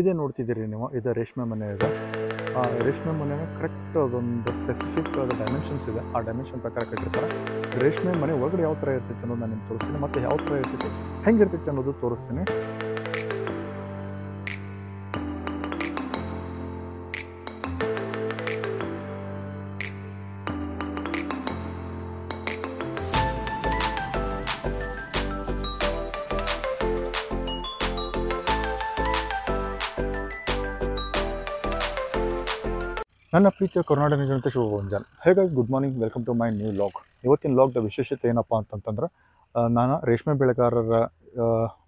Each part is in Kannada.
ಇದೇ ನೋಡ್ತಿದ್ದೀರಿ ನೀವು ಇದು ರೇಷ್ಮೆ ಮನೆ ಇದೆ ಆ ರೇಷ್ಮೆ ಮನೆ ಕರೆಕ್ಟ್ ಅದೊಂದು ಸ್ಪೆಸಿಫಿಕ್ ಆದ ಡೈಮೆನ್ಷನ್ಸ್ ಇದೆ ಆ ಡೈಮೆನ್ಷನ್ ಪ್ರಕಾರ ಕಟ್ಟಿರ್ತಾರೆ ರೇಷ್ಮೆ ಮನೆ ಒಳಗಡೆ ಯಾವ ಥರ ಇರ್ತೈತೆ ಅನ್ನೋದು ನಾನು ನಿಮ್ಗೆ ತೋರಿಸ್ತೀನಿ ಮತ್ತು ಯಾವ ಥರ ಇರ್ತೈತೆ ಹೆಂಗಿರ್ತೈತೆ ಅನ್ನೋದು ತೋರಿಸ್ತೀನಿ ನನ್ನ ಪ್ರೀತಿಯ ಕರ್ನಾಟಕ ಜನತೆ hey guys good morning welcome to my new vlog ಇವತ್ತಿನ ಲಾಗ್ದ ವಿಶೇಷತೆ ಏನಪ್ಪ ಅಂತಂತಂದ್ರೆ ನಾನು ರೇಷ್ಮೆ ಬೆಳೆಗಾರರ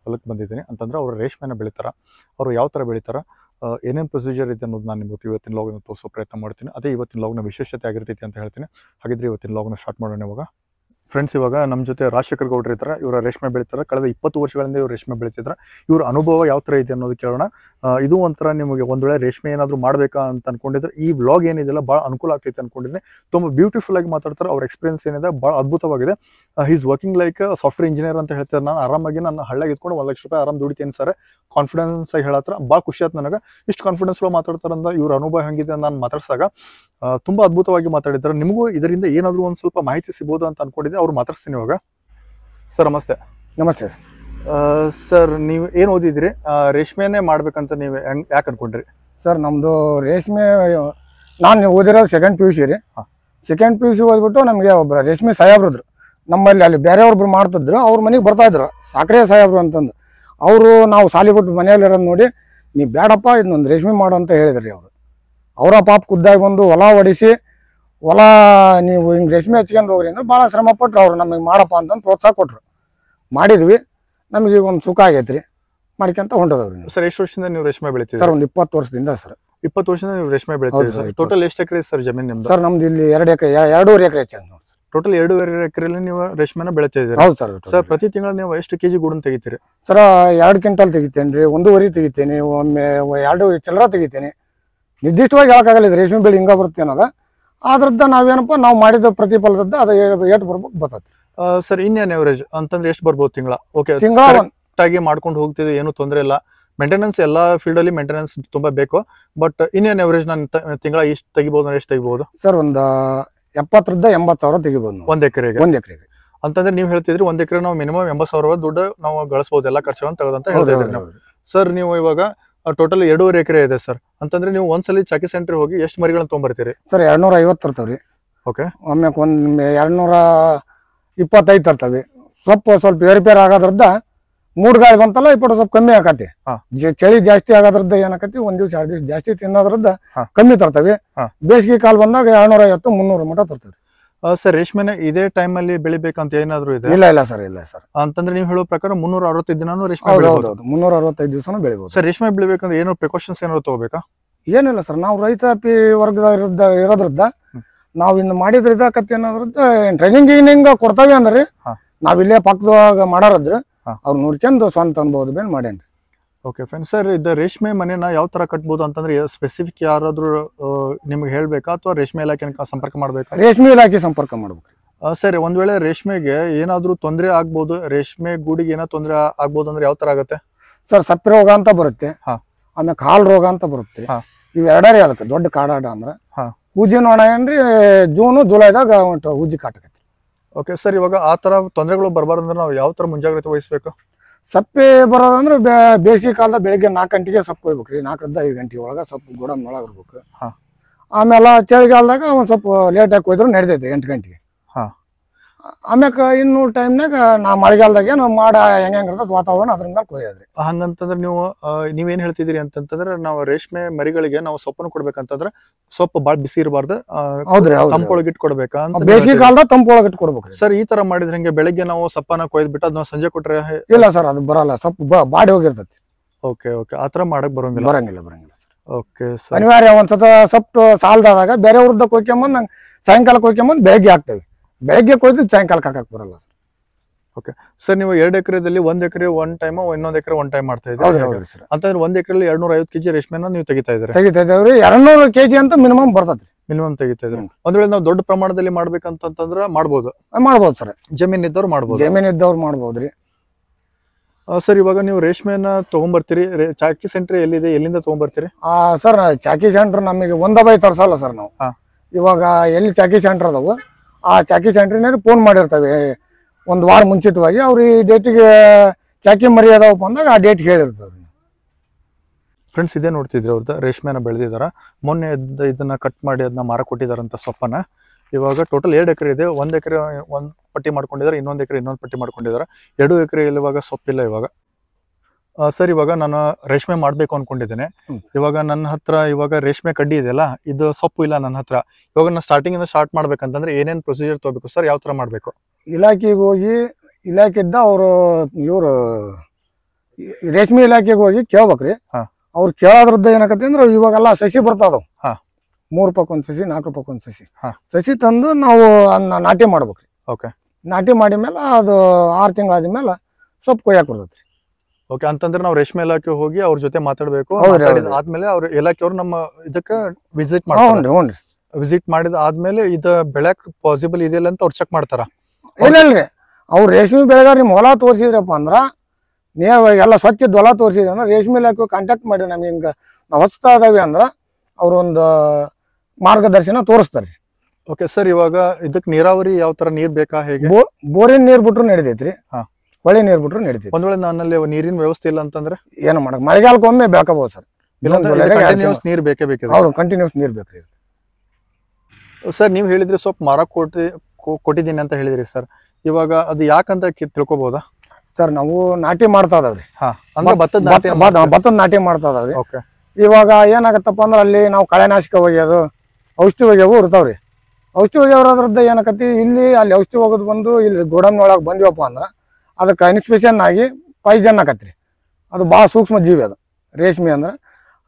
ಹೊಲಕ್ಕೆ ಬಂದಿದ್ದೀನಿ ಅಂತಂದ್ರೆ ಅವರು ರೇಷ್ಮೆನ ಬೆಳೀತಾರೆ ಅವರು ಯಾವ ಥರ ಬೆಳೀತಾರೆ ಏನೇನು ಪ್ರೊಸೀಜರ್ ಇದೆ ಅನ್ನೋದು ನಾನು ನಿಮಗೆ ಇವತ್ತಿನ ಲಾಗ್ನ ತೋರಿಸೋ ಪ್ರಯತ್ನ ಮಾಡ್ತೀನಿ ಅದೇ ಇವತ್ತಿನ ಲಾಗ್ನ ವಿಶೇಷತೆ ಆಗಿರ್ತೈತಿ ಅಂತ ಹೇಳ್ತೀನಿ ಹಾಗಿದ್ರೆ ಇವತ್ತಿನ ಲಾಗ್ನ ಸ್ಟಾರ್ಟ್ ಮಾಡೋಣ ಇವಾಗ ಫ್ರೆಂಡ್ಸ್ ಇವಾಗ ನಮ್ಮ ಜೊತೆ ರಾಜಶೇಖರ್ ಗೌಡ್ರ ಇದ್ದಾರೆ ಇವರ ರೇಷ್ಮೆ ಬೆಳೀತಾರೆ ಕಳೆದ ಇಪ್ಪತ್ತು ವರ್ಷಗಳಿಂದ ಇವರು ರೇಷ್ಮೆ ಬೆಳೀತಿದ್ರೆ ಇವ್ರ ಅನುಭವ ಯಾವ ಥರ ಇದೆ ಅನ್ನೋದು ಕೇಳೋಣ ಇದು ಒಂಥರ ನಿಮಗೆ ಒಂದು ವೇಳೆ ರೇಷ್ಮೆ ಏನಾದರೂ ಮಾಡಬೇಕಾ ಅಂತ ಅನ್ಕೊಂಡಿದ್ರೆ ಈ ಬ್ಲಾಗ್ ಏನಿದೆಲ್ಲ ಭಾಳ ಅನುಕೂಲ ಆಗ್ತೈತೆ ಅನ್ಕೊಂಡಿದ್ರೆ ತುಂಬ ಬ್ಯೂಟಿಫುಲ್ ಆಗಿ ಮಾತಾಡ್ತಾರೆ ಅವ್ರ ಎಕ್ಸ್ಪೀರಿಯನ್ಸ್ ಏನಿದೆ ಭಾಳ ಅದ್ಭುತವಾಗಿದೆ is working like software engineer ಅಂತ ಹೇಳ್ತಾರೆ ನಾನು ಆರಾಮಾಗಿ ನಾನು ಹಳ್ಳಿಗೆ ಇದ್ಕೊಂಡು ಒಂದು ಲಕ್ಷ ರೂಪಾಯಿ ಆರಾಮ್ ದುಡಿತೀನಿ ಸರ್ ಕಾನ್ಫಿಡೆನ್ಸ್ ಆಗಿ ಹೇಳತ್ತರ ಭಾಳ ಖುಷಿ ಆಯ್ತು ನನಗೆ ಇಷ್ಟು ಕಾನ್ಫಿಡೆನ್ಸ್ ಮಾತಾಡ್ತಾರೆ ಅಂದ್ರೆ ಇವ್ರ ಅನುಭವ ಹೆಂಗಿದೆ ನಾನು ಮಾತಾಡ್ಸಾಗ ತುಂಬಾ ಅದ್ಭುತವಾಗಿ ಮಾತಾಡಿದ್ದಾರೆ ನಿಮಗೂ ಇದರಿಂದ ಏನಾದರೂ ಒಂದು ಸ್ವಲ್ಪ ಮಾಹಿತಿ ಸಿಗಬಹುದು ಅಂತ ಅನ್ಕೊಂಡಿದ್ದೆ ಅವ್ರು ಮಾತಾಡ್ತೀನಿ ಇವಾಗ ಸರ್ ನಮಸ್ತೆ ನಮಸ್ತೆ ಸರ್ ನೀವು ಏನು ಓದಿದ್ರಿ ರೇಷ್ಮೆನೇ ಮಾಡ್ಬೇಕಂತ ನೀವು ಹೆಂಗ್ ಯಾಕೆ ಅನ್ಕೊಂಡ್ರಿ ಸರ್ ನಮ್ಮದು ರೇಷ್ಮೆ ನಾನು ಓದಿರೋದು ಸೆಕೆಂಡ್ ಪಿ ಯು ಸಿ ರೀ ಸೆಕೆಂಡ್ ಪಿ ಯು ಸಿ ಓದ್ಬಿಟ್ಟು ನಮಗೆ ಒಬ್ಬರು ರೇಷ್ಮೆ ಸಾಯಾಬ್ರಿದ್ರು ನಮ್ಮಲ್ಲಿ ಅಲ್ಲಿ ಬೇರೆಯವ್ರೊಬ್ರು ಮಾಡ್ತಿದ್ರು ಅವ್ರ ಮನೆಗೆ ಬರ್ತಾ ಇದ್ರು ಸಾಕ್ರೆ ಸಾಯಾಬ್ರು ಅಂತಂದು ಅವರು ನಾವು ಸಾಲಿ ಕೊಟ್ಟು ಮನೆಯಲ್ಲಿರೋದು ನೋಡಿ ನೀವು ಬೇಡಪ್ಪ ಇದನ್ನೊಂದು ರೇಷ್ಮೆ ಮಾಡು ಅಂತ ಹೇಳಿದ್ರಿ ಅವರು ಅವರ ಪಾಪ ಖುದ್ದಾಗಿ ಬಂದು ಹೊಲ ಹೊಡಿಸಿ ಹೊಲ ನೀವು ಹಿಂಗೆ ರೇಷ್ಮೆ ಹಚ್ಕೊಂಡು ಹೋಗ್ರಿ ಅಂದ್ರೆ ಭಾಳ ಶ್ರಮ ಪಟ್ರು ಅವ್ರು ನಮಗೆ ಮಾಡಪ್ಪ ಅಂತಂದು ಪ್ರೋತ್ಸಾಹ ಕೊಟ್ರು ಮಾಡಿದ್ವಿ ನಮ್ಗೆ ಈಗ ಒಂದು ಸುಖ ಆಗೈತೆ ರೀ ಮಾಡ್ಕೊಂತ ಹೊಂಟದವ್ರಿ ಸರ್ ಎಷ್ಟು ವರ್ಷದಿಂದ ನೀವು ರೇಷ್ಮೆ ಬೆಳಿತೀವಿ ಸರ್ ಒಂದು ಇಪ್ಪತ್ತು ವರ್ಷದಿಂದ ಸರ್ ಇಪ್ಪತ್ತು ವರ್ಷದಿಂದ ನೀವು ರೇಷ್ಮೆ ಬೆಳಿತೀವಿ ಟೋಟಲ್ ಎಷ್ಟು ಎಕರೆ ಸರ್ ಜಮೀನು ನಿಮ್ದು ಸರ್ ನಮ್ದು ಇಲ್ಲಿ ಎರಡು ಎಕರೆ ಎರಡೂವರೆ ಎಕರೆ ಹೆಚ್ಚಾಗಿ ಟೋಟಲ್ ಎರಡೂವರೆ ಎಕರೆಯಲ್ಲಿ ನೀವು ರೇಷ್ಮೆನ ಬೆಳಿತಾ ಹೌದು ಸರ್ ಸರ್ ಪ್ರತಿ ತಿಂಗಳು ನೀವು ಎಷ್ಟು ಕೆಜಿ ಗೂಡನ್ ತೆಗಿತೀರಿ ಸರ್ ಎರಡು ಕ್ವಿಂಟಲ್ ತೆಗಿತೇನೆ ರೀ ಒಂದೂವರೆ ತೆಗಿತೇನೆ ಒಮ್ಮೆ ಎರಡು ಚಿಲ್ಲರ ತೆಗಿತೇನೆ ನಿರ್ದಿಷ್ಟವಾಗಿ ಹೇಳೋಕ್ಕಾಗಲ್ಲ ಇದು ರೇಷ್ಮೆ ಬೆಳೆ ಹಿಂಗೆ ಬರುತ್ತೆ ಅನ್ನೋದು ಅದ್ರದ್ದು ನಾವೇನಪ್ಪ ನಾವು ಮಾಡಿದ ಪ್ರತಿಫಲದ ಅದು ಏಟ್ ಬರ್ಬೋದು ಬರ್ತೈತಿ ಸರ್ ಇನ್ನೇನು ಎವರೇಜ್ ಅಂತಂದ್ರೆ ಎಷ್ಟು ಬರ್ಬೋದು ತಿಂಗಳ ಓಕೆ ತಿಂಗಳ ಕರೆಕ್ಟಾಗಿ ಮಾಡ್ಕೊಂಡು ಹೋಗ್ತಿದ್ದೆ ಏನು ತೊಂದರೆ ಇಲ್ಲ ಮೇಂಟೆನೆನ್ಸ್ ಎಲ್ಲ ಫೀಲ್ಡ್ ಅಲ್ಲಿ ಮೇಂಟೆನೆನ್ಸ್ ತುಂಬಾ ಬೇಕು ಬಟ್ ಇನ್ನೇನು ಎವರೇಜ್ ನಾನು ತಿಂಗಳ ಎಷ್ಟು ತೆಗಿಬಹುದು ಎಷ್ಟು ತೆಗಿಬಹುದು ಸರ್ ಒಂದು ಎಪ್ಪತ್ತರಿಂದ ಎಂಬತ್ತು ಸಾವಿರ ತೆಗಿಬಹುದು ಒಂದ್ ಎಕರೆಗೆ ಒಂದ್ ಎಕರೆಗೆ ಅಂತಂದ್ರೆ ನೀವು ಹೇಳ್ತಿದ್ರಿ ಒಂದ್ ಎಕರೆ ನಾವು ಮಿನಿಮಮ್ ಎಂಬತ್ತು ಸಾವಿರ ದುಡ್ಡು ನಾವು ಗಳಿಸಬಹುದು ಎಲ್ಲ ಖರ್ಚು ಅಂತ ಇದ್ದೀವಿ ಸರ್ ನೀವು ಇವಾಗ ಟೋಟಲ್ ಎರಡೂವರೆ ಎಕರೆ ಇದೆ ಸರ್ ಅಂತಂದ್ರೆ ನೀವು ಒಂದ್ಸಲಿ ಚಾಕಿ ಸೆಂಟರ್ ಹೋಗಿ ಎಷ್ಟು ಮರಿಗಳನ್ನ ತೊಗೊಂಬರ್ತೀರಿ ಸರ್ ಎರಡ್ನೂರ ಐವತ್ತು ತರ್ತಾವ್ರಿ ಓಕೆ ಒಮ್ಮೆ ಒಂದ್ ಎರಡ್ನೂರ ಇಪ್ಪತ್ತೈದು ತರ್ತಾವೆ ಸೊಪ್ಪು ಸ್ವಲ್ಪ ಏರ್ಪೇರ್ ಆಗೋದ್ರದ್ದ ಮೂಡ್ ಗಾಳಿ ಬಂತಲ್ಲ ಇಪ್ಪಟ್ಟು ಸ್ವಲ್ಪ ಕಮ್ಮಿ ಆಕತಿ ಚಳಿ ಜಾಸ್ತಿ ಆಗೋದ್ರದ್ದ ಏನಾಕತಿ ಒಂದ್ ದಿವ್ಸ ಎರಡು ದಿವ್ಸ ಜಾಸ್ತಿ ತಿನ್ನೋದ್ರದ್ದ ಕಮ್ಮಿ ತರ್ತವೆ ಬೇಸಿಗೆ ಕಾಲ ಬಂದಾಗ ಎರಡ್ನೂರ ಐವತ್ತು ಮುನ್ನೂರ ಮಟ ತರ್ತಾವೆ ಸರ್ ರೇಷ್ಮೆನ ಇದೇ ಟೈಮ್ ಅಲ್ಲಿ ಬೆಳಿಬೇಕಂತ ಏನಾದ್ರು ಇದೆ ಇಲ್ಲ ಇಲ್ಲ ಸರ್ ಇಲ್ಲ ಸರ್ ಅಂತಂದ್ರೆ ನೀವು ಹೇಳೋ ಪ್ರಕಾರ ಮುನ್ನೂರ ಅರವತ್ತೈದು ದಿನ ರೇಷ್ಮೆ ಮುನ್ನೂರ ಅರವತ್ತೈದು ದಿವಸ ಬೆಳಿಬಹುದು ಸರ್ ರೇಷ್ಮೆ ಬೆಳಿಬೇಕಂದ್ರೆ ಏನೋ ಪ್ರಿಕಾಷನ್ಸ್ ಏನಾದ್ರು ತಗೋಬೇಕಾ ಏನಿಲ್ಲ ಸರ್ ನಾವು ರೈತಾಪಿ ವರ್ಗದ ಇರೋದ್ರಿಂದ ನಾವು ಇನ್ನು ಮಾಡಿದ್ರೆ ಇದಾಕತ್ತಿ ಅನ್ನೋದ್ರದ್ದು ಟ್ರೈನಿಂಗ್ ಗಿನಿಂಗ್ ಕೊಡ್ತಾವೆ ಅಂದ್ರೆ ನಾವಿಲ್ಲೇ ಪಕ್ಕದಾಗ ಮಾಡಾರದ್ರೆ ಅವ್ರು ನೋಡ್ಕೊಂಡು ಸ್ವಂತ ಅನ್ಬಹುದು ಬೇನ್ ಮಾಡೇನ್ರಿ ಓಕೆ ಫ್ರೆಂಡ್ ಸರ್ ಇದು ರೇಷ್ಮೆ ಮನೆನ ಯಾವ ತರ ಕಟ್ಬೋದು ಅಂತಂದ್ರೆ ಸ್ಪೆಸಿಫಿಕ್ ಯಾರಾದ್ರೂ ನಿಮ್ಗೆ ಹೇಳ್ಬೇಕಾ ಅಥವಾ ರೇಷ್ಮೆ ಇಲಾಖೆ ಸಂಪರ್ಕ ಮಾಡ್ಬೇಕಾ ರೇಷ್ಮೆ ಇಲಾಖೆ ಸಂಪರ್ಕ ಮಾಡ್ಬೇಕು ಸರಿ ಒಂದ್ ವೇಳೆ ರೇಷ್ಮೆಗೆ ಏನಾದ್ರೂ ತೊಂದರೆ ಆಗ್ಬೋದು ರೇಷ್ಮೆ ಗೂಡಿಗೆ ಏನೋ ತೊಂದರೆ ಆಗ್ಬೋದು ಅಂದ್ರೆ ಯಾವ ತರ ಆಗುತ್ತೆ ಸರ್ ಸಪ್ಪೆ ರೋಗ ಅಂತ ಬರುತ್ತೆ ಆಮೇಲೆ ಕಾಲ್ ರೋಗ ಅಂತ ಬರುತ್ತೆ ಇವೆರಡರೇ ಅದಕ್ಕೆ ದೊಡ್ಡ ಕಾಡಾಟ ಅಂದ್ರೆ ಹೂಜಿ ನೋಡ ಏನ್ರಿ ಜೂನು ಜುಲೈದಾಗ ಹೂಜಿ ಕಾಟಕತ್ತೆ ಓಕೆ ಸರ್ ಇವಾಗ ಆ ತರ ತೊಂದರೆಗಳು ಅಂದ್ರೆ ನಾವು ಯಾವ ತರ ಮುಂಜಾಗ್ರತೆ ವಹಿಸ್ಬೇಕು ಸಪ್ಪೆ ಬರೋದಂದ್ರೆ ಬೇ ಬೇಸಿಗೆ ಕಾಲದ ಬೆಳಿಗ್ಗೆ ನಾಲ್ಕು ಗಂಟೆಗೆ ಸೊಪ್ಪು ರೀ ನಾಲ್ಕರಿಂದ ಐದು ಗಂಟೆ ಒಳಗೆ ಸೊಪ್ಪು ಗೋಡನ್ ಒಳಗೆ ಇರ್ಬೇಕು ಆಮೇಲೆ ಚಳಿಗಾಲದಾಗ ಒಂದು ಸ್ವಲ್ಪ ಲೇಟಾಗಿ ಕೊಯ್ದ್ರು ನಡೆದೈತೆ ಎಂಟು ಗಂಟೆಗೆ ಆಮ್ಯಾಕ ಇನ್ನು ಟೈಮ್ನಾಗ ನಾ ಮಳೆಗಾಲದಾಗ ನಾವು ಮಾಡ ಹೆಂಗ ಇರ್ತದ ವಾತಾವರಣ ಅದ್ರ ಮೇಲೆ ಕೊಯ್ಯೋದ್ರಿ ಹಂಗಂತಂದ್ರೆ ನೀವು ಆ, ನೀವೇನ್ ಹೇಳ್ತಿದ್ದೀರಿ ಅಂತಂತಂದ್ರೆ ನಾವು ರೇಷ್ಮೆ ಮರಿಗಳಿಗೆ ನಾವು ಸೊಪ್ಪನ್ನು ಕೊಡ್ಬೇಕಂತಂದ್ರೆ ಸೊಪ್ಪು ಬಾಳ ಬಿಸಿ ಇರಬಾರ್ದು ಹೌದ್ರಿ ಹೌದು ತಂಪೊಳಗಿಟ್ಟು ಅಂತ ಬೇಸಿಗೆ ಕಾಲದಾಗ ತಂಪೊಳಗೆ ಸರ್ ಈ ತರ ಮಾಡಿದ್ರೆ ಹಿಂಗೆ ಬೆಳಗ್ಗೆ ನಾವು ಸೊಪ್ಪನ್ನ ಕೊಯ್ದು ಬಿಟ್ಟು ಅದನ್ನ ಸಂಜೆ ಕೊಟ್ರೆ ಇಲ್ಲ ಸರ್ ಅದು ಬರಲ್ಲ ಸೊಪ್ಪು ಬಾಡಿ ಹೋಗಿರ್ತೈತಿ ಓಕೆ ಓಕೆ ಆ ತರ ಮಾಡಕ್ ಬರೋಂಗಿಲ್ಲ ಬರಂಗಿಲ್ಲ ಬರಂಗಿಲ್ಲ ಓಕೆ ಸರ್ ಅನಿವಾರ್ಯ ಒಂದ್ಸತ ಸೊಪ್ಪು ಸಾಲದಾದಾಗ ಬೇರೆ ಊರ್ದ ಕೊಯ್ಕೊಂಬಂದ್ ಸಾಯಂಕಾಲ ಕೊಯ್ಕೊಂಬಂದ್ ಬೆಳಗ್ಗೆ ಹಾಕ್ತೇವೆ ಬೆಳಗ್ಗೆ ಕೊಯ್ದು ಸಾಯಂಕಾಲಕ್ಕೆ ಹಾಕಕ್ ಬರಲ್ಲ ಸರ್ ಓಕೆ ಸರ್ ನೀವು ಎರಡು ಎಕರೆದಲ್ಲಿ ಒಂದ್ ಎಕರೆ ಒನ್ ಟೈಮ್ ಇನ್ನೊಂದ್ ಎಕರೆ ಒನ್ ಟೈಮ್ ಮಾಡ್ತಾ ಇದ್ದೀವಿ ಹೌದು ಸರ್ ಅಂತಂದ್ರೆ ಒಂದ್ ಎಕರೆಲಿ ಎರಡ್ನೂರ ಐವತ್ತು ಕೆಜಿ ರೇಷ್ಮೆನ ನೀವು ತೆಗಿತಾ ಇದ್ರೆ ತೆಗಿತಾ ಇದ್ದೇವ್ರಿ ಎರಡ್ನೂರು ಕೆಜಿ ಅಂತ ಮಿನಿಮಮ್ ಬರ್ತೈತಿ ಮಿನಿಮಮ್ ತೆಗಿತಾ ಇದ್ದಾರೆ ಒಂದ್ ವೇಳೆ ನಾವು ದೊಡ್ಡ ಪ್ರಮಾಣದಲ್ಲಿ ಮಾಡ್ಬೇಕಂತಂದ್ರೆ ಮಾಡ್ಬೋದು ಮಾಡ್ಬೋದು ಸರ್ ಜಮೀನ್ ಇದ್ದವ್ರು ಮಾಡ್ಬೋದು ಜಮೀನ್ ಇದ್ದವ್ರು ಮಾಡ್ಬೋದ್ರಿ ಸರ್ ಇವಾಗ ನೀವು ರೇಷ್ಮೆನ ತಗೊಂಬರ್ತೀರಿ ಚಾಕಿ ಸೆಂಟ್ರಿ ಎಲ್ಲಿದೆ ಎಲ್ಲಿಂದ ತಗೊಂಬರ್ತೀರಿ ಆ ಸರ್ ಚಾಕಿ ಸೆಂಟರ್ ನಮಗೆ ಒಂದ ಬೈ ತರ್ಸಲ್ಲ ಸರ್ ನಾವು ಇವಾಗ ಎಲ್ಲಿ ಚಾಕಿ ಸೆಂಟರ್ ಅದಾವ ಆ ಚಾಕಿ ಸೆಂಟ್ರಿನಲ್ಲಿ ಫೋನ್ ಮಾಡಿರ್ತವೆ ಒಂದು ವಾರ ಮುಂಚಿತವಾಗಿ ಅವ್ರು ಈ ಡೇಟಿಗೆ ಚಾಕಿ ಮರಿ ಬಂದಾಗ ಅಂದಾಗ ಆ ಡೇಟ್ ಹೇಳಿರ್ತಾರೆ ಫ್ರೆಂಡ್ಸ್ ಇದೇ ನೋಡ್ತಿದ್ರು ಅವ್ರದ್ದು ರೇಷ್ಮೆನ ಬೆಳೆದಿದ್ದಾರೆ ಮೊನ್ನೆ ಇದನ್ನ ಕಟ್ ಮಾಡಿ ಅದನ್ನ ಕೊಟ್ಟಿದಾರಂತ ಸೊಪ್ಪನ ಇವಾಗ ಟೋಟಲ್ ಎರಡು ಎಕರೆ ಇದೆ ಒಂದು ಎಕರೆ ಒಂದು ಪಟ್ಟಿ ಮಾಡ್ಕೊಂಡಿದ್ದಾರೆ ಇನ್ನೊಂದು ಎಕರೆ ಇನ್ನೊಂದು ಪಟ್ಟಿ ಮಾಡ್ಕೊಂಡಿದ್ದಾರೆ ಎರಡು ಎಕರೆ ಇವಾಗ ಸೊಪ್ಪಿಲ್ಲ ಇವಾಗ ಸರ್ ಇವಾಗ ನಾನು ರೇಷ್ಮೆ ಮಾಡಬೇಕು ಅನ್ಕೊಂಡಿದ್ದೇನೆ ಇವಾಗ ನನ್ನ ಹತ್ರ ಇವಾಗ ರೇಷ್ಮೆ ಕಡ್ಡಿ ಇದೆಯಲ್ಲ ಇದು ಸೊಪ್ಪು ಇಲ್ಲ ನನ್ನ ಹತ್ರ ಇವಾಗ ನಾನು ಸ್ಟಾರ್ಟಿಂಗ್ ಇಂದ ಸ್ಟಾರ್ಟ್ ಮಾಡ್ಬೇಕಂತಂದ್ರೆ ಏನೇನು ಪ್ರೊಸೀಜರ್ ತಗೋಬೇಕು ಸರ್ ಯಾವ ತರ ಮಾಡಬೇಕು ಇಲಾಖೆಗೆ ಹೋಗಿ ಇಲಾಖೆಯಿಂದ ಅವರು ಇವರು ರೇಷ್ಮೆ ಇಲಾಖೆಗೆ ಹೋಗಿ ಕೇಳ್ಬೇಕ್ರಿ ಅವ್ರು ಕೇಳೋದ್ರದ್ದು ಏನಾಗತ್ತೆ ಅಂದ್ರೆ ಇವಾಗೆಲ್ಲ ಸಸಿ ಹಾಂ ಮೂರು ಪಕ್ಕ ಒಂದು ಸಸಿ ನಾಲ್ಕು ಪಕ್ಕ ಸಸಿ ಸಸಿ ಸಸಿ ತಂದು ನಾವು ನಾಟಿ ಮಾಡ್ಬೇಕ್ರಿ ಓಕೆ ನಾಟಿ ಮೇಲೆ ಅದು ಆರು ತಿಂಗಳಾದ್ಮೇಲೆ ಸೊಪ್ಪು ಕೊಯ್ಯಾಕೆ ರೀ ಓಕೆ ಅಂತಂದ್ರೆ ನಾವು ರೇಷ್ಮೆ ಇಲಾಖೆ ಹೋಗಿ ಅವ್ರ ಜೊತೆ ಮಾತಾಡಬೇಕು ಆದ್ಮೇಲೆ ಅವ್ರ ಇಲಾಖೆಯವ್ರು ನಮ್ಮ ಇದಕ್ಕೆ ವಿಸಿಟ್ ಮಾಡ್ತಾರೆ ವಿಸಿಟ್ ಮಾಡಿದ ಆದ್ಮೇಲೆ ಇದ ಬೆಳಕ್ ಪಾಸಿಬಲ್ ಇದೆಯಲ್ಲ ಅಂತ ಅವ್ರು ಚೆಕ್ ಮಾಡ್ತಾರ ಇಲ್ಲಲ್ರಿ ಅವ್ರು ರೇಷ್ಮೆ ಬೆಳೆಗಾರ ನಿಮ್ ಹೊಲ ತೋರಿಸಿದ್ರಪ್ಪ ಅಂದ್ರ ನೀವು ಎಲ್ಲ ಸ್ವಚ್ಛದ ದೊಲ ತೋರಿಸಿದ್ರೆ ಅಂದ್ರೆ ರೇಷ್ಮೆ ಇಲಾಖೆ ಕಾಂಟ್ಯಾಕ್ಟ್ ಮಾಡಿ ನಮ್ಗೆ ಹಿಂಗ ಹೊಸ್ತಾ ಇದಾವೆ ಅಂದ್ರ ಅವ್ರೊಂದು ಮಾರ್ಗದರ್ಶನ ತೋರಿಸ್ತಾರೆ ಓಕೆ ಸರ್ ಇವಾಗ ಇದಕ್ಕೆ ನೀರಾವರಿ ಯಾವ ತರ ನೀರ್ ಬೇಕಾ ಹೇಗೆ ಬೋರಿನ ನೀರ್ ಬಿಟ್ರು ನಡೆದೈತ್ರಿ ಹಾ ಹೊಳೆ ನೀರು ಬಿಟ್ರು ನಡೀತೈತಿ ಒಂದ್ ವೇಳೆ ನನ್ನಲ್ಲಿ ನೀರಿನ ವ್ಯವಸ್ಥೆ ಇಲ್ಲ ಅಂತಂದ್ರೆ ಏನು ಮಾಡಕ್ ಮಳೆಗಾಲಕ್ಕೊಮ್ಮೆ ಬೇಕಬಹುದು ಸರ್ ನೀರ್ ನೀರು ಬೇಕೇ ಬೇಕಿದೆ ಹೌದು ಕಂಟಿನ್ಯೂಸ್ ನೀರು ಬೇಕ್ರಿ ಸರ್ ನೀವು ಹೇಳಿದ್ರೆ ಸ್ವಲ್ಪ ಮರ ಕೊಟ್ಟಿ ಕೊಟ್ಟಿದ್ದೀನಿ ಅಂತ ಹೇಳಿದ್ರಿ ಸರ್ ಇವಾಗ ಅದು ಯಾಕಂತ ತಿಳ್ಕೊಬಹುದಾ ಸರ್ ನಾವು ನಾಟಿ ಮಾಡ್ತಾ ಇದಾವ್ರಿ ಭತ್ತದ ನಾಟಿ ನಾಟಿ ಮಾಡ್ತಾ ಇದಾವ್ರಿ ಇವಾಗ ಏನಾಗತ್ತಪ್ಪ ಅಂದ್ರೆ ಅಲ್ಲಿ ನಾವು ಕಳೆನಾಶಕ ಹೋಗ್ಯೋದು ಔಷಧಿ ಹೋಗ್ಯವು ಇರ್ತಾವ್ರಿ ಔಷಧಿ ಅದ್ರದ್ದು ಏನಕತಿ ಇಲ್ಲಿ ಅಲ್ಲಿ ಔಷಧಿ ಹೋಗೋದು ಬಂದು ಇಲ್ಲಿ ಗೋಡನ್ ಒಳಗೆ ಬಂದಿವಪ್ಪ ಅಂದ್ರೆ ಅದಕ್ಕೆ ಇನ್ಸ್ಪೆಕ್ಷನ್ ಆಗಿ ಪೈಜನ್ ಆಕತ್ರಿ ಅದು ಭಾಳ ಸೂಕ್ಷ್ಮ ಜೀವಿ ಅದು ರೇಷ್ಮೆ ಅಂದ್ರೆ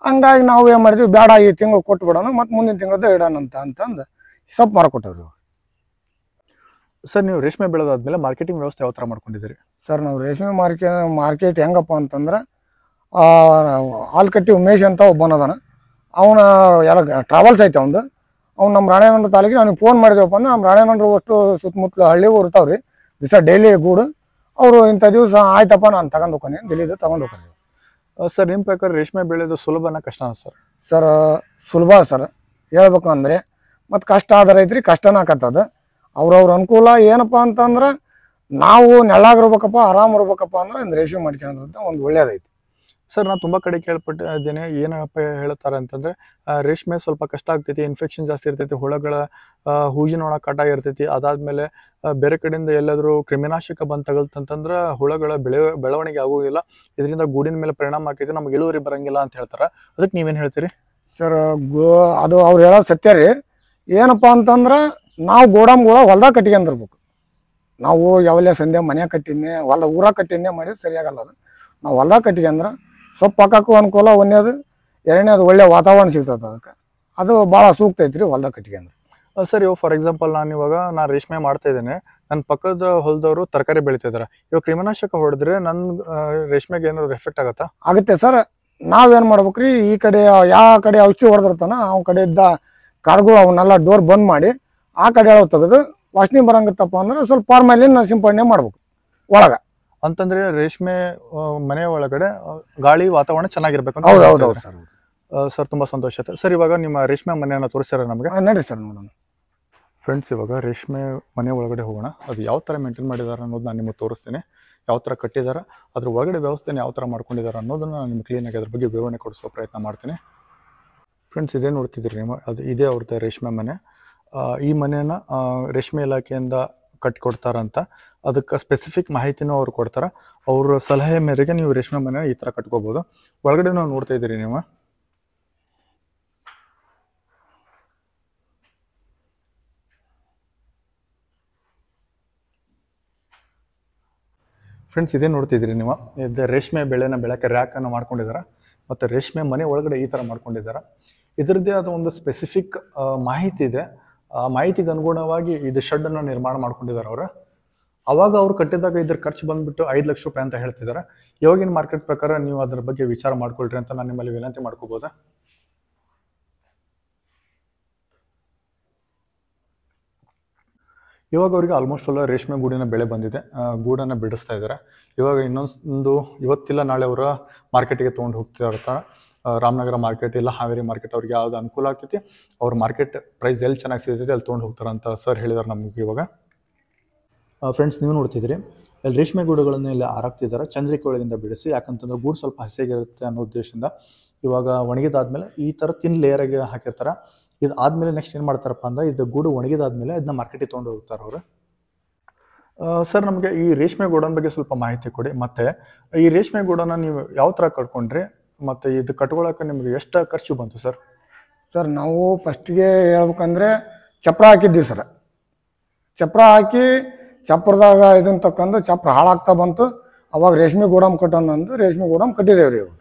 ಹಂಗಾಗಿ ನಾವು ಏನು ಮಾಡಿದ್ವಿ ಬೇಡ ಈ ತಿಂಗಳು ಕೊಟ್ಟು ಬಿಡೋಣ ಮತ್ತು ಮುಂದಿನ ತಿಂಗಳದ್ದು ಇಡೋಣ ಅಂತ ಅಂತಂದು ಸೊಪ್ಪು ಮಾರ್ಕೊಟ್ಟವ್ರಿ ಸರ್ ನೀವು ರೇಷ್ಮೆ ಬೆಳೆದಾದ್ಮೇಲೆ ಮಾರ್ಕೆಟಿಂಗ್ ವ್ಯವಸ್ಥೆ ಯಾವ ಥರ ಮಾಡ್ಕೊಂಡಿದ್ದೀರಿ ಸರ್ ನಾವು ರೇಷ್ಮೆ ಮಾರ್ಕೆ ಮಾರ್ಕೆಟ್ ಹೆಂಗಪ್ಪ ಅಂತಂದ್ರೆ ಆಲ್ಕಟ್ಟಿ ಉಮೇಶ್ ಅಂತ ಒಬ್ಬನದಾನ ಅವನ ಎಲ್ಲ ಟ್ರಾವೆಲ್ಸ್ ಐತೆ ಅವನು ಅವ್ನು ನಮ್ಮ ರಾಣೇಮಂಡ್ರ ತಾಲೂಕಿಗೆ ಅವ್ನಿಗೆ ಫೋನ್ ಮಾಡಿದೇವಪ್ಪ ಅಂದ್ರೆ ನಮ್ಮ ರಾಣೇನಂದ್ರ ಅಷ್ಟು ಸುತ್ತಮುತ್ತಲ ಹಳ್ಳಿ ಇರ್ತಾವ್ರಿ ದಿವಸ ಡೈಲಿ ಗೂಡು ಅವರು ಇಂಥ ದಿವಸ ಆಯ್ತಪ್ಪ ನಾನು ತಗೊಂಡು ಹೋಗ್ತೀನಿ ದಿಲ್ಲಿದು ತಗೊಂಡು ಹೋಗ್ತೀನಿ ಸರ್ ನಿಮ್ಮ ಪ್ರಕಾರ ರೇಷ್ಮೆ ಬೆಳೆಯೋದು ಸುಲಭನ ಕಷ್ಟ ಸರ್ ಸರ್ ಸುಲಭ ಸರ್ ಹೇಳ್ಬೇಕು ಅಂದರೆ ಮತ್ತು ಕಷ್ಟ ಆದ ರೈತ್ರಿ ಕಷ್ಟನ ಆಕತ್ತದ ಅವ್ರವ್ರ ಅನುಕೂಲ ಏನಪ್ಪ ಅಂತಂದ್ರೆ ನಾವು ಇರ್ಬೇಕಪ್ಪ ಆರಾಮ್ ಇರ್ಬೇಕಪ್ಪ ಅಂದ್ರೆ ಒಂದು ರೇಷ್ಮೆ ಮಾಡ್ಕೊಂಡ್ರೆ ಒಂದು ಒಳ್ಳೇದೈತಿ ಸರ್ ನಾನು ತುಂಬ ಕಡೆ ಕೇಳ್ಪಟ್ಟಿದ್ದೇನೆ ಏನಪ್ಪ ಹೇಳ್ತಾರೆ ಅಂತಂದ್ರೆ ರೇಷ್ಮೆ ಸ್ವಲ್ಪ ಕಷ್ಟ ಆಗ್ತೈತಿ ಇನ್ಫೆಕ್ಷನ್ ಜಾಸ್ತಿ ಇರ್ತೈತಿ ಹುಳಗಳ ಹೂಜಿನೊಳ ಕಟ ಇರ್ತೈತಿ ಅದಾದ್ಮೇಲೆ ಬೇರೆ ಕಡೆಯಿಂದ ಎಲ್ಲಾದರೂ ಕ್ರಿಮಿನಾಶಕ ಬಂದು ತಗಲ್ತಂತಂದ್ರೆ ಹುಳಗಳ ಬೆಳೆ ಬೆಳವಣಿಗೆ ಆಗುವುದಿಲ್ಲ ಇದರಿಂದ ಗೂಡಿನ ಮೇಲೆ ಪರಿಣಾಮ ಆಕೈತಿ ನಮ್ಗೆ ಇಳುವರಿ ಬರಂಗಿಲ್ಲ ಅಂತ ಹೇಳ್ತಾರೆ ಅದಕ್ಕೆ ನೀವೇನು ಹೇಳ್ತೀರಿ ಸರ್ ಗೋ ಅದು ಅವ್ರು ಹೇಳೋದು ಸತ್ಯ ರೀ ಏನಪ್ಪ ಅಂತಂದ್ರೆ ನಾವು ಗೋಡಂಬಿಗಳ ಹೊಲ್ದಾಗ ಕಟ್ಕೊಂಡಿರ್ಬೇಕು ನಾವು ಯಾವಲ್ಲೇ ಸಂಧ್ಯಾ ಮನ್ಯಾಗ ಕಟ್ಟಿದ್ನೆ ಹೊಲ ಊರಾಗ ಕಟ್ಟಿದ್ನೆ ಮಾಡಿದ್ರೆ ಸರಿಯಾಗಲ್ಲ ಅದು ನಾವು ಹೊಲ್ದಾಗ ಕಟ್ಟಿಗೆ ಅಂದ್ರೆ ಸೊಪ್ಪು ಹಾಕಕ್ಕೂ ಅನುಕೂಲ ಒಂದೇದು ಎರಡನೇದು ಒಳ್ಳೆ ವಾತಾವರಣ ಸಿಗ್ತದೆ ಅದಕ್ಕೆ ಅದು ಭಾಳ ಸೂಕ್ತ ಐತ್ರಿ ಹೊಲದ ಕಟ್ಟಿಗೆ ಅಂದ್ರೆ ಸರ್ ಇವಾಗ ಫಾರ್ ಎಕ್ಸಾಂಪಲ್ ನಾನು ಇವಾಗ ನಾನು ರೇಷ್ಮೆ ಮಾಡ್ತಾ ಇದ್ದೇನೆ ನನ್ನ ಪಕ್ಕದ ಹೊಲದವರು ತರಕಾರಿ ಇದಾರೆ ಇವಾಗ ಕ್ರಿಮಿನಾಶಕ ಹೊಡೆದ್ರೆ ನನ್ನ ರೇಷ್ಮೆಗೆ ಏನಾದ್ರು ಎಫೆಕ್ಟ್ ಆಗುತ್ತಾ ಆಗುತ್ತೆ ಸರ್ ಮಾಡ್ಬೇಕು ರೀ ಈ ಕಡೆ ಯಾವ ಕಡೆ ಔಷಧಿ ಹೊಡೆದಿರ್ತಾನ ಅವ್ ಕಡೆ ಇದ್ದ ಕಾರ್ಗಳು ಅವನ್ನೆಲ್ಲ ಡೋರ್ ಬಂದ್ ಮಾಡಿ ಆ ಕಡೆ ತೆಗೆದು ವಾಸನೆ ಬರಂಗತ್ತಪ್ಪ ಅಂದ್ರೆ ಸ್ವಲ್ಪ ಫಾರ್ಮಲಿನ ಸಿಂಪಡಣೆ ಮಾಡ್ಬೇಕು ಒಳಗೆ ಅಂತಂದ್ರೆ ರೇಷ್ಮೆ ಮನೆಯ ಮನೆ ಒಳಗಡೆ ಗಾಳಿ ವಾತಾವರಣ ಚೆನ್ನಾಗಿರ್ಬೇಕು ಸರ್ ಸರ್ ತುಂಬಾ ಸಂತೋಷ ಆಯ್ತು ಸರ್ ಇವಾಗ ನಿಮ್ಮ ರೇಷ್ಮೆ ಮನೆಯನ್ನ ತೋರಿಸ್ತಾರೆ ನಮಗೆ ನಡೀ ಸರ್ ನೋಡೋಣ ಫ್ರೆಂಡ್ಸ್ ಇವಾಗ ರೇಷ್ಮೆ ಮನೆ ಒಳಗಡೆ ಹೋಗೋಣ ಅದು ಯಾವ ಥರ ಮೇಂಟೈನ್ ಮಾಡಿದ್ದಾರೆ ಅನ್ನೋದು ನಾನು ನಿಮಗೆ ತೋರಿಸ್ತೀನಿ ಯಾವ ಥರ ಕಟ್ಟಿದ್ದಾರೆ ಅದ್ರ ಒಳಗಡೆ ವ್ಯವಸ್ಥೆನ ಯಾವ ಥರ ಮಾಡ್ಕೊಂಡಿದ್ದಾರೆ ಅನ್ನೋದನ್ನ ನಾನು ನಿಮ್ಗೆ ಆಗಿ ಅದ್ರ ಬಗ್ಗೆ ವಿವರಣೆ ಕೊಡಿಸುವ ಪ್ರಯತ್ನ ಮಾಡ್ತೀನಿ ಫ್ರೆಂಡ್ಸ್ ಇದೇ ನೋಡ್ತಿದ್ದೀರಿ ನಿಮ್ಮ ಅದು ಇದೇ ಅವ್ರದ್ದು ರೇಷ್ಮೆ ಮನೆ ಈ ಮನೆಯನ್ನ ರೇಷ್ಮೆ ಇಲಾಖೆಯಿಂದ ಕಟ್ಕೊಡ್ತಾರಂತ ಅದಕ್ಕೆ ಸ್ಪೆಸಿಫಿಕ್ ಮಾಹಿತಿನೂ ಅವ್ರು ಕೊಡ್ತಾರ ಅವ್ರ ಸಲಹೆ ಮೇರೆಗೆ ನೀವು ರೇಷ್ಮೆ ಮನೆ ಈ ತರ ಕಟ್ಕೋಬೋದು ಒಳಗಡೆ ನಾವು ನೋಡ್ತಾ ಇದ್ದೀರಿ ನೀವು ಫ್ರೆಂಡ್ಸ್ ಇದೇ ನೋಡ್ತಿದ್ದೀರಿ ನೀವು ಇದು ರೇಷ್ಮೆ ಬೆಳೆನ ಬೆಳಕೆ ರ್ಯಾಕನ್ನು ಮಾಡ್ಕೊಂಡಿದ್ದಾರೆ ಮತ್ತು ರೇಷ್ಮೆ ಮನೆ ಒಳಗಡೆ ಈ ಥರ ಮಾಡ್ಕೊಂಡಿದ್ದಾರೆ ಇದರದ್ದೇ ಆದ ಒಂದು ಸ್ಪೆಸಿಫಿಕ್ ಮಾಹಿತಿ ಇದೆ ಮಾಹಿತಿಗೆ ಅನುಗುಣವಾಗಿ ಇದು ಶೆಡ್ಡನ್ನು ನಿರ್ಮಾಣ ಮಾಡ್ಕೊಂಡಿದ್ದಾರೆ ಅವರು ಅವಾಗ ಅವ್ರು ಕಟ್ಟಿದಾಗ ಇದ್ರ ಖರ್ಚು ಬಂದ್ಬಿಟ್ಟು ಐದು ಲಕ್ಷ ರೂಪಾಯಿ ಅಂತ ಹೇಳ್ತಿದಾರೆ ಇವಾಗಿನ ಮಾರ್ಕೆಟ್ ಪ್ರಕಾರ ನೀವು ಅದ್ರ ಬಗ್ಗೆ ವಿಚಾರ ಮಾಡ್ಕೊಳ್ರಿ ಅಂತ ನಾನು ನಿಮ್ಮಲ್ಲಿ ವಿನಂತಿ ಮಾಡ್ಕೋಬೋದಾ ಇವಾಗ ಅವರಿಗೆ ಆಲ್ಮೋಸ್ಟ್ ಎಲ್ಲ ರೇಷ್ಮೆ ಗೂಡಿನ ಬೆಳೆ ಬಂದಿದೆ ಗೂಡನ್ನ ಬಿಡಿಸ್ತಾ ಇದ್ದಾರೆ ಇವಾಗ ಇನ್ನೊಂದು ಇವತ್ತಿಲ್ಲ ನಾಳೆ ಅವರ ಮಾರ್ಕೆಟಿಗೆ ತೊಗೊಂಡು ಹೋಗ್ತಿರ್ತಾರೆ ರಾಮನಗರ ಮಾರ್ಕೆಟ್ ಇಲ್ಲ ಹಾವೇರಿ ಮಾರ್ಕೆಟ್ ಅವ್ರಿಗೆ ಯಾವ್ದು ಅನುಕೂಲ ಆಗ್ತೈತಿ ಅವ್ರ ಮಾರ್ಕೆಟ್ ಪ್ರೈಸ್ ಎಲ್ಲಿ ಚೆನ್ನಾಗಿ ಸಿಗ್ತೈತಿ ಅಲ್ಲಿ ತೊಗೊಂಡು ಅಂತ ಸರ್ ಹೇಳಿದಾರೆ ನಮ್ಗೆ ಇವಾಗ ಫ್ರೆಂಡ್ಸ್ ನೀವು ನೋಡ್ತಿದ್ರಿ ಅಲ್ಲಿ ರೇಷ್ಮೆ ಗೂಡುಗಳನ್ನು ಇಲ್ಲಿ ಹಾರಾಕ್ತಿದಾರೆ ಚಂದ್ರಿಕೆ ಒಳಗಿಂದ ಬಿಡಿಸಿ ಯಾಕಂತಂದ್ರೆ ಗೂಡು ಸ್ವಲ್ಪ ಹಸಿಯಾಗಿರುತ್ತೆ ಅನ್ನೋ ಉದ್ದೇಶದಿಂದ ಇವಾಗ ಒಣಗಿದಾದ್ಮೇಲೆ ಈ ಥರ ತಿನ್ ಲೇಯರಾಗಿ ಹಾಕಿರ್ತಾರೆ ಇದು ಆದ್ಮೇಲೆ ನೆಕ್ಸ್ಟ್ ಏನು ಮಾಡ್ತಾರಪ್ಪ ಅಂದ್ರೆ ಇದು ಗೂಡು ಒಣಗಿದಾದ್ಮೇಲೆ ಅದನ್ನ ಮಾರ್ಕೆಟಿಗೆ ತೊಗೊಂಡು ಹೋಗ್ತಾರೆ ಅವರು ಸರ್ ನಮಗೆ ಈ ರೇಷ್ಮೆ ಗೂಡನ್ ಬಗ್ಗೆ ಸ್ವಲ್ಪ ಮಾಹಿತಿ ಕೊಡಿ ಮತ್ತೆ ಈ ರೇಷ್ಮೆ ಗೂಡನ್ನ ನೀವು ಯಾವ ಥರ ಕಟ್ಕೊಂಡ್ರಿ ಮತ್ತು ಇದು ಕಟ್ಕೊಳಕ್ಕೆ ನಿಮ್ಗೆ ಎಷ್ಟು ಖರ್ಚು ಬಂತು ಸರ್ ಸರ್ ನಾವು ಫಸ್ಟ್ಗೆ ಹೇಳ್ಬೇಕಂದ್ರೆ ಚಪ್ರ ಹಾಕಿದ್ದೀವಿ ಸರ್ ಚಪ್ರ ಹಾಕಿ ಚಪ್ರದಾಗ ಇದನ್ನು ತಕ್ಕಂದು ಚಪ್ರ ಹಾಳಾಗ್ತಾ ಬಂತು ಅವಾಗ ರೇಷ್ಮೆ ಗೋಡಂ ಕಟ್ಟೋಣ ಅಂದು ರೇಷ್ಮೆ ಕಟ್ಟಿದ್ದೇವೆ ರೀ ಇವಾಗ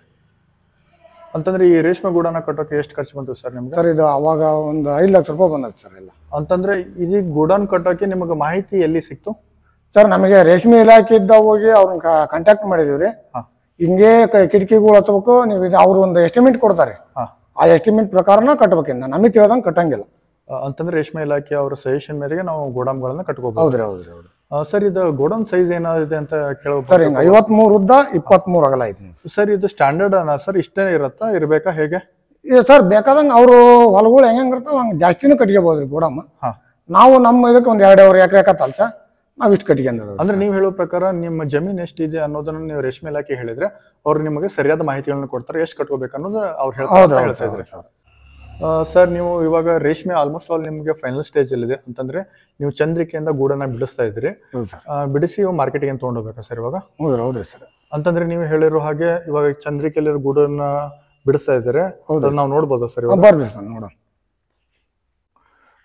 ಅಂತಂದ್ರೆ ಈ ರೇಷ್ಮೆ ಗೂಡನ ಕಟ್ಟೋಕೆ ಎಷ್ಟು ಖರ್ಚು ಬಂತು ಸರ್ ನಿಮ್ಗೆ ಸರ್ ಇದು ಅವಾಗ ಒಂದು ಐದು ಲಕ್ಷ ರೂಪಾಯಿ ಬಂದದ್ದು ಸರ್ ಎಲ್ಲ ಅಂತಂದ್ರೆ ಇದೀಗ ಗೋಡನ್ ಕಟ್ಟೋಕೆ ನಿಮಗೆ ಮಾಹಿತಿ ಎಲ್ಲಿ ಸಿಕ್ತು ಸರ್ ನಮಗೆ ರೇಷ್ಮೆ ಇಲಾಖೆಯಿಂದ ಇದ್ದ ಹೋಗಿ ಅವ್ರನ್ನ ಕಾಂಟ್ಯಾಕ್ಟ್ ಮಾಡಿದೀವಿ ರೀ ಹಿಂಗೆ ಕಿಟಕಿಗಳು ಹಚ್ಬೇಕು ನೀವು ಅವ್ರು ಒಂದು ಎಸ್ಟಿಮೇಟ್ ಕೊಡ್ತಾರೆ ಆ ಎಸ್ಟಿಮೇಟ್ ಪ್ರಕಾರನ ಕಟ್ಬೇಕಿನ್ನ ನಮಗೆ ತಿಳಿದಂಗೆ ಕಟ್ಟಂಗಿಲ್ಲ ಅಂತಂದ್ರೆ ರೇಷ್ಮೆ ಇಲಾಖೆ ಅವರ ಸಜೆಷನ್ ಮೇರೆಗೆ ನಾವು ಗೋಡಾಮ್ಗಳನ್ನ ಕಟ್ಕೋಬಹುದು ಹೌದ್ರಿ ಹೌದ್ರಿ ಹೌದು ಸರ್ ಇದು ಗೋಡೌನ್ ಸೈಜ್ ಏನಾಗಿದೆ ಅಂತ ಕೇಳಬಹುದು ಸರ್ ಹಿಂಗೆ ಐವತ್ಮೂರು ಉದ್ದ ಇಪ್ಪತ್ಮೂರು ಅಗಲ ಐತಿ ಸರ್ ಇದು ಸ್ಟ್ಯಾಂಡರ್ಡ್ ಅನ್ನ ಸರ್ ಇಷ್ಟೇ ಇರುತ್ತಾ ಇರಬೇಕಾ ಹೇಗೆ ಸರ್ ಬೇಕಾದಂಗೆ ಅವರು ಹೊಲಗಳು ಹೆಂಗೆ ಇರ್ತಾವ ಹಂಗೆ ಜಾಸ್ತಿನೂ ಕಟ್ಕೋಬಹುದು ಗೋಡಮ್ ನಾವು ನಮ್ಮ ಇದಕ್ಕೆ ಒಂದು ಅವರ್ ಎಕರೆ ಕತ್ತಲ್ಸ ನಾವಿಷ್ಟು ಕಟ್ಟಿಗೆ ಅಂದ್ರೆ ನೀವು ಹೇಳೋ ಪ್ರಕಾರ ನಿಮ್ಮ ಜಮೀನ್ ಎಷ್ಟಿದೆ ಅನ್ನೋದನ್ನ ನೀವು ರೇಷ್ಮೆ ಇಲಾಖೆ ಹೇಳಿದ್ರೆ ಅವ್ರು ನಿಮಗೆ ಸರಿಯಾದ ಮಾಹಿತಿಗಳನ್ನು ಕೊಡ್ತಾರೆ ಎಷ್ಟು ಕಟ್ಕೋಬೇಕು ಅನ್ನೋದು ಅವ್ರು ಹೇಳ್ತಾ ಇದ್ದಾರೆ ಸರ್ ನೀವು ಇವಾಗ ರೇಷ್ಮೆ ಆಲ್ಮೋಸ್ಟ್ ಆಲ್ ನಿಮಗೆ ಫೈನಲ್ ಸ್ಟೇಜ್ ಅಲ್ಲಿ ಅಂತಂದ್ರೆ ನೀವು ಚಂದ್ರಿಕೆಯಿಂದ ಗೂಡನ್ನ ಬಿಡಿಸ್ತಾ ಇದ್ರಿ ಬಿಡಿಸಿ ಮಾರ್ಕೆಟಿಗೆ ತಗೊಂಡೋಗ್ಬೇಕಾ ಹೋಗ್ಬೇಕಾ ಸರ್ ಇವಾಗ ಹೌದು ಸರ್ ಅಂತಂದ್ರೆ ನೀವು ಹೇಳಿರೋ ಹಾಗೆ ಇವಾಗ ಚಂದ್ರಿಕೆಯಲ್ಲಿರೋ ಗೂಡನ್ನ ಬಿಡಿಸ್ತಾ ಇದ್ದಾರೆ ನಾವು ನೋಡ್ಬೋದಾ ಸರ್ ಬರ್ಬೇಕು ಸರ್ ನೋಡೋಣ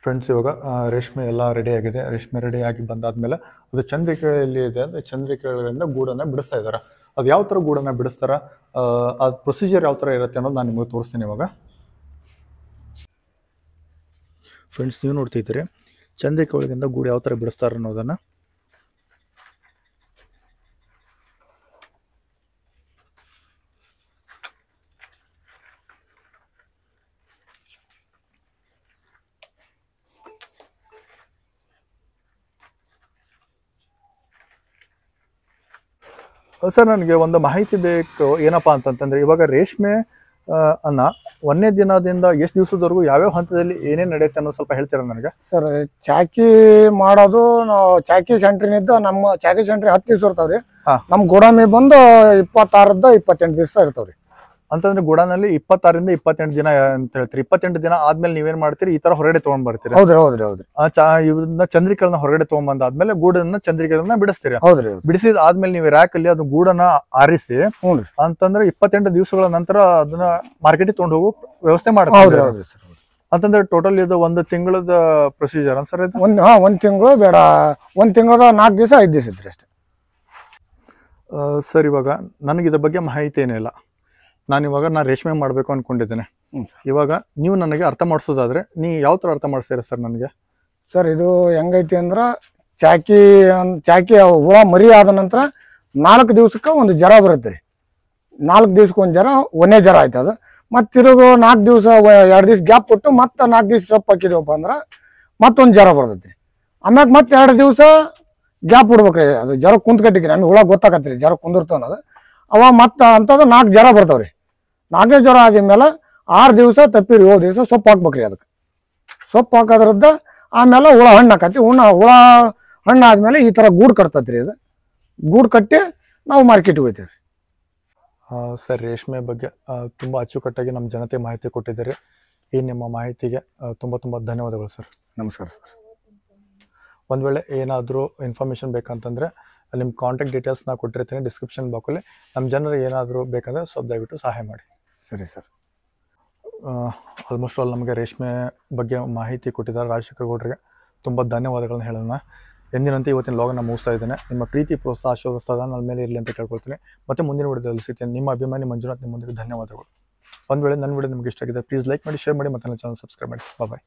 ಫ್ರೆಂಡ್ಸ್ ಇವಾಗ ರೇಷ್ಮೆ ಎಲ್ಲ ರೆಡಿ ಆಗಿದೆ ರೇಷ್ಮೆ ರೆಡಿ ಆಗಿ ಬಂದಾದ್ಮೇಲೆ ಅದು ಚಂದ್ರಿಕೆಯಲ್ಲಿ ಇದೆ ಅಂದರೆ ಚಂದ್ರಿಕೆಗಳಿಂದ ಗೂಡನ್ನು ಬಿಡಿಸ್ತಾ ಇದ್ದಾರೆ ಅದು ಯಾವ ಥರ ಗೂಡನ್ನು ಬಿಡಿಸ್ತಾರೆ ಆ ಪ್ರೊಸೀಜರ್ ಯಾವ ಥರ ಇರುತ್ತೆ ಅನ್ನೋದು ನಾನು ನಿಮಗೆ ತೋರಿಸ್ತೀನಿ ಇವಾಗ ಫ್ರೆಂಡ್ಸ್ ನೀವು ನೋಡ್ತಿದ್ದೀರಿ ಚಂದ್ರಿಕೆ ಒಳಗಿಂದ ಗೂಡು ಯಾವ ಥರ ಬಿಡಿಸ್ತಾರೆ ಅನ್ನೋದನ್ನು ಸರ್ ನನಗೆ ಒಂದು ಮಾಹಿತಿ ಬೇಕು ಏನಪ್ಪ ಅಂತಂತಂದರೆ ಇವಾಗ ರೇಷ್ಮೆ ಅನ್ನ ಒಂದನೇ ದಿನದಿಂದ ಎಷ್ಟು ದಿವಸದವರೆಗೂ ಯಾವ್ಯಾವ ಹಂತದಲ್ಲಿ ಏನೇನು ನಡೆಯುತ್ತೆ ಅನ್ನೋದು ಸ್ವಲ್ಪ ಹೇಳ್ತೀರಾ ನನಗೆ ಸರ್ ಚಾಕಿ ಮಾಡೋದು ಚಾಕಿ ಸೆಂಟ್ರಿನಿಂದ ನಮ್ಮ ಚಾಕಿ ಸೆಂಟ್ರಿ ಹತ್ತು ದಿವಸ ಇರ್ತಾವ್ರಿ ನಮ್ಮ ಗೋಡಾಮಿ ಬಂದು ಇಪ್ಪತ್ತಾರದ ಇಪ್ಪತ್ತೆಂಟು ದಿವಸ ಇರ್ತಾವ್ರಿ ಅಂತಂದ್ರೆ ಗುಡಾನಲ್ಲಿ ಇಪ್ಪತ್ತಾರಿಂದ ಇಪ್ಪತ್ತೆಂಟು ದಿನ ಅಂತ ಹೇಳ್ತೀರಿ ಇಪ್ಪತ್ತೆಂಟು ದಿನ ಆದ್ಮೇಲೆ ನೀವೇನ್ ಮಾಡ್ತೀರಿ ಈ ತರ ಹೊರಗಡೆ ತಗೊಂಡ್ ಬರ್ತೀರಿ ಹೌದ್ರಿ ಆ ಚಾ ಚಂದ್ರಿಕೆಗಳನ್ನ ಹೊರಗಡೆ ತಗೊಂಡ್ಬಂದಾದ್ಮೇಲೆ ಗೂಡನ್ನ ಚಂದ್ರಿಕೆಗಳನ್ನ ಬಿಡಿಸ್ತೀರಿ ಹೌದ್ರಿ ಬಿಡಿಸಿದ ಆದ್ಮೇಲೆ ನೀವು ರ್ಯಾಕ್ ಅಲ್ಲಿ ಅದು ಗೂಡನ್ನ ಆರಿಸಿ ಅಂತಂದ್ರೆ ಇಪ್ಪತ್ತೆಂಟು ದಿವಸಗಳ ನಂತರ ಅದನ್ನ ಮಾರ್ಕೆಟ್ ತಗೊಂಡು ಹೋಗೋ ವ್ಯವಸ್ಥೆ ಮಾಡ್ತೀವಿ ಅಂತಂದ್ರೆ ಟೋಟಲ್ ಇದು ಒಂದು ತಿಂಗಳದ ಪ್ರೊಸೀಜರ್ ಸರ್ ಒಂದ್ ಹಾ ತಿಂಗಳು ಬೇಡ ಒಂದ್ ತಿಂಗಳ ನಾಲ್ಕು ದಿವಸ ಐದು ದಿವಸ ಇದ್ರಿ ಅಷ್ಟೇ ಸರ್ ಇವಾಗ ನನಗೆ ಇದರ ಬಗ್ಗೆ ಮಾಹಿತಿ ಏನಿಲ್ಲ ನಾನು ಇವಾಗ ನಾ ರೇಷ್ಮೆ ಮಾಡಬೇಕು ಅನ್ಕೊಂಡಿದ್ದೇನೆ ಇವಾಗ ನೀವು ನನಗೆ ಅರ್ಥ ಮಾಡಿಸೋದಾದ್ರೆ ನೀವು ಯಾವ ಥರ ಅರ್ಥ ಮಾಡಿಸ್ತೀರಾ ಸರ್ ನನಗೆ ಸರ್ ಇದು ಹೆಂಗೈತಿ ಅಂದ್ರೆ ಚಾಕಿ ಚಾಕಿ ಹುಳ ಮರಿ ಆದ ನಂತರ ನಾಲ್ಕು ದಿವ್ಸಕ್ಕೆ ಒಂದು ಜರ ಬರುತ್ತೆ ರೀ ನಾಲ್ಕು ದಿವ್ಸಕ್ಕೆ ಒಂದು ಜ್ವರ ಒಂದೇ ಜ್ವರ ಆಯ್ತು ಅದು ಮತ್ತು ತಿರುಗು ನಾಲ್ಕು ದಿವಸ ಎರಡು ದಿವ್ಸ ಗ್ಯಾಪ್ ಕೊಟ್ಟು ಮತ್ತೆ ನಾಲ್ಕು ದಿವ್ಸ ಸೊಪ್ಪು ಹಾಕಿದೀವಪ್ಪ ಅಂದ್ರೆ ಮತ್ತೊಂದು ಜರ ಬರ್ತೈತಿ ಆಮ್ಯಾಗ ಮತ್ತೆ ಎರಡು ದಿವಸ ಗ್ಯಾಪ್ ಬಿಡ್ಬೇಕ್ರಿ ಅದು ಜರ ಕುಂತ್ಕಟ್ಟಿಗೆ ನಮಗೆ ಹುಳ ಗೊತ್ತಾಗತ್ತೆ ರೀ ಜರ ಕುಂದಿರ್ತಾವ ಅನ್ನೋದು ಅವಾಗ ಮತ್ತೆ ಅಂಥದ್ದು ನಾಲ್ಕು ಜರ ಬರ್ತಾವ್ರಿ ನಾಲ್ಕನೇ ಜ್ವರ ಆದ ಮೇಲೆ ಆರು ದಿವಸ ತಪ್ಪಿರಿ ಏಳು ದಿವಸ ಸೊಪ್ಪು ಹಾಕ್ಬೇಕ್ರಿ ಅದಕ್ಕೆ ಸೊಪ್ಪು ಹಾಕೋದ್ರದ್ದ ಆಮೇಲೆ ಹುಳ ಹಣ್ಣು ಹಾಕತಿ ಹುಣ ಹುಳ ಹಣ್ಣು ಆದಮೇಲೆ ಈ ಥರ ಗೂಡು ರೀ ಅದು ಗೂಡು ಕಟ್ಟಿ ನಾವು ಮಾರ್ಕೆಟ್ಗೆ ಹೋಗ್ತೀವಿ ಸರ್ ರೇಷ್ಮೆ ಬಗ್ಗೆ ತುಂಬ ಅಚ್ಚುಕಟ್ಟಾಗಿ ನಮ್ಮ ಜನತೆ ಮಾಹಿತಿ ಕೊಟ್ಟಿದ್ದೀರಿ ಈ ನಿಮ್ಮ ಮಾಹಿತಿಗೆ ತುಂಬ ತುಂಬ ಧನ್ಯವಾದಗಳು ಸರ್ ನಮಸ್ಕಾರ ಸರ್ ಒಂದು ವೇಳೆ ಏನಾದರೂ ಇನ್ಫಾರ್ಮೇಷನ್ ಬೇಕಂತಂದರೆ ನಿಮ್ಮ ಕಾಂಟ್ಯಾಕ್ಟ್ ಡೀಟೇಲ್ಸ್ ನಾ ಕೊಟ್ಟಿರ್ತೀನಿ ಡಿಸ್ಕ್ರಿಪ್ಷನ್ ಬಾಕಲ್ಲಿ ನಮ್ಮ ಜನರು ಏನಾದರೂ ಬೇಕಂದರೆ ಸ್ವಲ್ಪ ದಯವಿಟ್ಟು ಸಹಾಯ ಮಾಡಿ ಸರಿ ಸರ್ ಆಲ್ಮೋಸ್ಟ್ ಆಲ್ ನಮಗೆ ರೇಷ್ಮೆ ಬಗ್ಗೆ ಮಾಹಿತಿ ಕೊಟ್ಟಿದ್ದಾರೆ ರಾಜಶೇಖರ್ ಗೌಡ್ರಿಗೆ ತುಂಬ ಧನ್ಯವಾದಗಳನ್ನ ಹೇಳೋಣ ಎಂದಿನಂತೆ ಇವತ್ತಿನ ನಾನು ಮುಗಿಸ್ತಾ ಇದ್ದೇನೆ ನಿಮ್ಮ ಪ್ರೀತಿ ಪ್ರೋತ್ಸಾಹ ಆಶೋತ್ಸಾಹ ನನ್ನ ಮೇಲೆ ಇರಲಿ ಅಂತ ಕೇಳ್ಕೊಳ್ತೀನಿ ಮತ್ತು ಮುಂದಿನ ವಿಡಿಯೋದಲ್ಲಿ ಸಿಗ್ತೇನೆ ನಿಮ್ಮ ಅಭಿಮಾನಿ ಮಂಜುನಾಥ್ ನಿಮ್ಮೊಂದಿಗೆ ಧನ್ಯವಾದಗಳು ಒಂದು ವೇಳೆ ನನ್ನ ವಿಡಿಯೋ ನಿಮಗೆ ಇಷ್ಟ ಆಗಿದೆ ಪ್ಲೀಸ್ ಲೈಕ್ ಮಾಡಿ ಶೇರ್ ಮಾಡಿ ಮತ್ತು ನನ್ನ ಚಾನಲ್ ಸಬ್ಸ್ಕ್ರೈಬ್ ಮಾಡಿ ಬಾಯ್